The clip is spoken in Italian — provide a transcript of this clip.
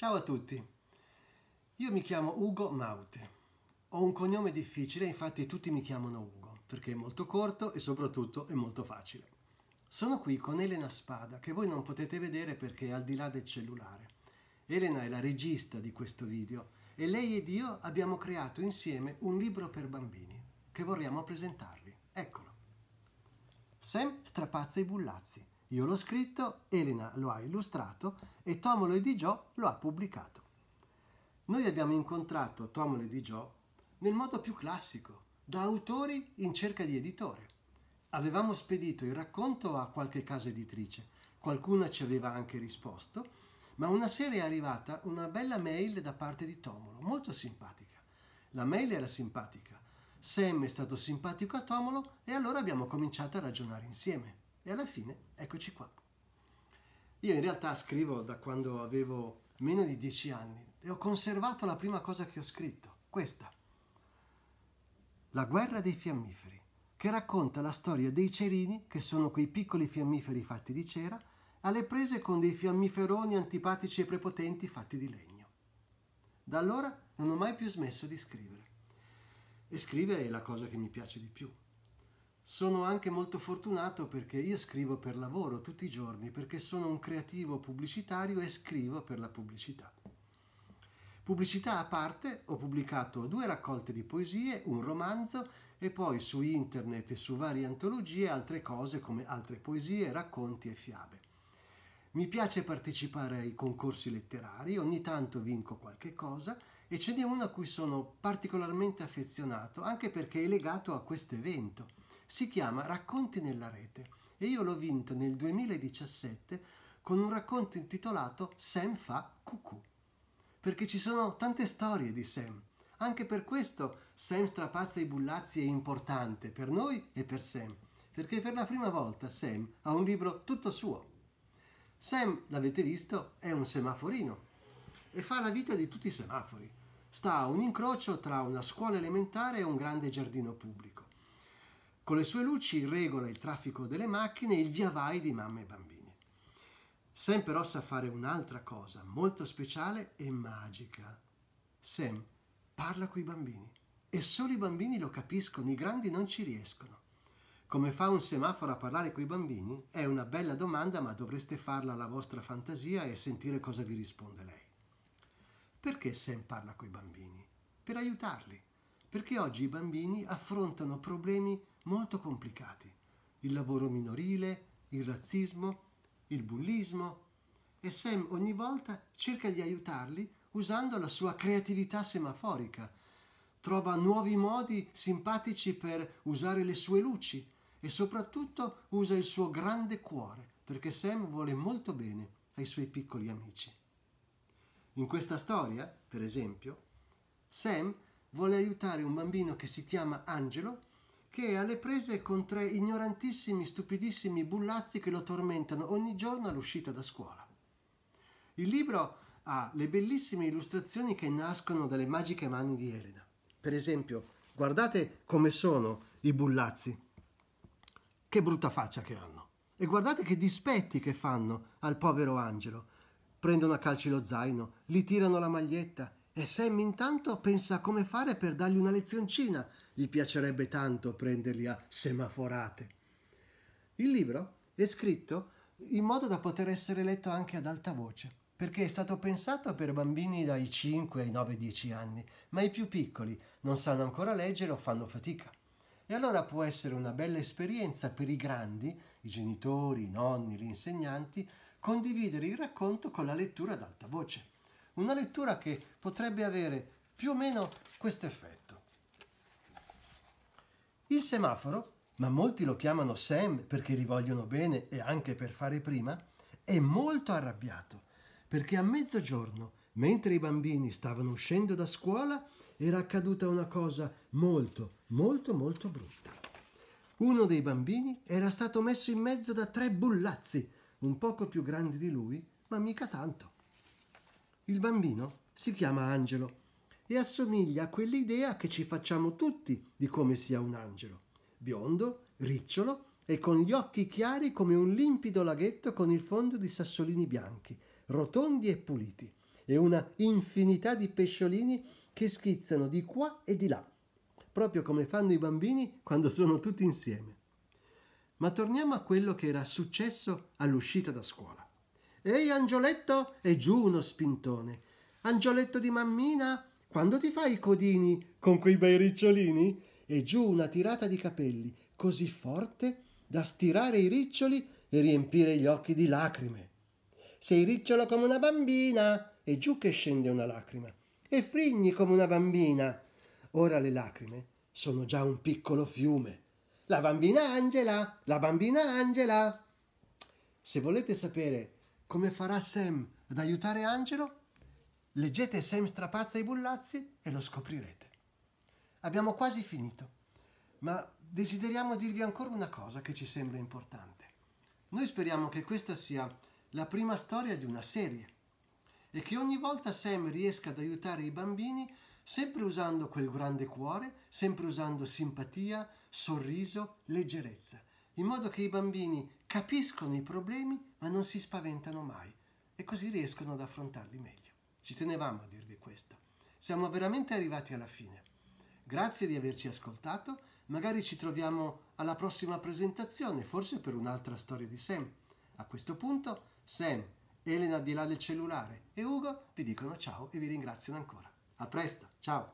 Ciao a tutti, io mi chiamo Ugo Maute. Ho un cognome difficile, infatti tutti mi chiamano Ugo, perché è molto corto e soprattutto è molto facile. Sono qui con Elena Spada, che voi non potete vedere perché è al di là del cellulare. Elena è la regista di questo video e lei ed io abbiamo creato insieme un libro per bambini che vorremmo presentarvi. Eccolo. Sam strapazza i bullazzi io l'ho scritto, Elena lo ha illustrato e Tomolo e Di Gio lo ha pubblicato. Noi abbiamo incontrato Tomolo e Di Gio nel modo più classico, da autori in cerca di editore. Avevamo spedito il racconto a qualche casa editrice, qualcuna ci aveva anche risposto, ma una sera è arrivata una bella mail da parte di Tomolo, molto simpatica. La mail era simpatica, Sam è stato simpatico a Tomolo e allora abbiamo cominciato a ragionare insieme. E alla fine eccoci qua. Io in realtà scrivo da quando avevo meno di dieci anni e ho conservato la prima cosa che ho scritto, questa. La guerra dei fiammiferi, che racconta la storia dei cerini, che sono quei piccoli fiammiferi fatti di cera, alle prese con dei fiammiferoni antipatici e prepotenti fatti di legno. Da allora non ho mai più smesso di scrivere. E scrivere è la cosa che mi piace di più. Sono anche molto fortunato perché io scrivo per lavoro tutti i giorni, perché sono un creativo pubblicitario e scrivo per la pubblicità. Pubblicità a parte, ho pubblicato due raccolte di poesie, un romanzo e poi su internet e su varie antologie altre cose come altre poesie, racconti e fiabe. Mi piace partecipare ai concorsi letterari, ogni tanto vinco qualche cosa e ce n'è uno a cui sono particolarmente affezionato, anche perché è legato a questo evento si chiama Racconti nella rete e io l'ho vinto nel 2017 con un racconto intitolato Sam fa cucù, perché ci sono tante storie di Sam. Anche per questo Sam strapazza i bullazzi è importante per noi e per Sam, perché per la prima volta Sam ha un libro tutto suo. Sam, l'avete visto, è un semaforino e fa la vita di tutti i semafori. Sta a un incrocio tra una scuola elementare e un grande giardino pubblico. Con le sue luci regola il traffico delle macchine e il via vai di mamme e bambini. Sam però sa fare un'altra cosa molto speciale e magica. Sam parla con i bambini e solo i bambini lo capiscono, i grandi non ci riescono. Come fa un semaforo a parlare con i bambini? È una bella domanda, ma dovreste farla alla vostra fantasia e sentire cosa vi risponde lei. Perché Sam parla con i bambini? Per aiutarli perché oggi i bambini affrontano problemi molto complicati. Il lavoro minorile, il razzismo, il bullismo e Sam ogni volta cerca di aiutarli usando la sua creatività semaforica. Trova nuovi modi simpatici per usare le sue luci e soprattutto usa il suo grande cuore perché Sam vuole molto bene ai suoi piccoli amici. In questa storia, per esempio, Sam vuole aiutare un bambino che si chiama Angelo, che è alle prese con tre ignorantissimi, stupidissimi bullazzi che lo tormentano ogni giorno all'uscita da scuola. Il libro ha le bellissime illustrazioni che nascono dalle magiche mani di Elena. Per esempio, guardate come sono i bullazzi. Che brutta faccia che hanno. E guardate che dispetti che fanno al povero Angelo. Prendono a calci lo zaino, gli tirano la maglietta, e Sam intanto pensa a come fare per dargli una lezioncina. Gli piacerebbe tanto prenderli a semaforate. Il libro è scritto in modo da poter essere letto anche ad alta voce, perché è stato pensato per bambini dai 5 ai 9-10 anni, ma i più piccoli non sanno ancora leggere o fanno fatica. E allora può essere una bella esperienza per i grandi, i genitori, i nonni, gli insegnanti, condividere il racconto con la lettura ad alta voce. Una lettura che potrebbe avere più o meno questo effetto. Il semaforo, ma molti lo chiamano Sam perché li vogliono bene e anche per fare prima, è molto arrabbiato perché a mezzogiorno, mentre i bambini stavano uscendo da scuola, era accaduta una cosa molto, molto, molto brutta. Uno dei bambini era stato messo in mezzo da tre bullazzi, un poco più grandi di lui, ma mica tanto. Il bambino si chiama Angelo e assomiglia a quell'idea che ci facciamo tutti di come sia un angelo. Biondo, ricciolo e con gli occhi chiari come un limpido laghetto con il fondo di sassolini bianchi, rotondi e puliti, e una infinità di pesciolini che schizzano di qua e di là, proprio come fanno i bambini quando sono tutti insieme. Ma torniamo a quello che era successo all'uscita da scuola. Ehi angioletto! E giù uno spintone. Angioletto di mammina, quando ti fai i codini con quei bei ricciolini? E giù una tirata di capelli così forte da stirare i riccioli e riempire gli occhi di lacrime. Sei ricciolo come una bambina e giù che scende una lacrima. E frigni come una bambina. Ora le lacrime sono già un piccolo fiume. La bambina Angela, la bambina Angela. Se volete sapere come farà Sam ad aiutare Angelo? Leggete Sam strapazza i bullazzi e lo scoprirete. Abbiamo quasi finito, ma desideriamo dirvi ancora una cosa che ci sembra importante. Noi speriamo che questa sia la prima storia di una serie e che ogni volta Sam riesca ad aiutare i bambini sempre usando quel grande cuore, sempre usando simpatia, sorriso, leggerezza, in modo che i bambini capiscono i problemi ma non si spaventano mai e così riescono ad affrontarli meglio. Ci tenevamo a dirvi questo. Siamo veramente arrivati alla fine. Grazie di averci ascoltato, magari ci troviamo alla prossima presentazione, forse per un'altra storia di Sam. A questo punto, Sam, Elena di là del cellulare e Ugo vi dicono ciao e vi ringraziano ancora. A presto, ciao!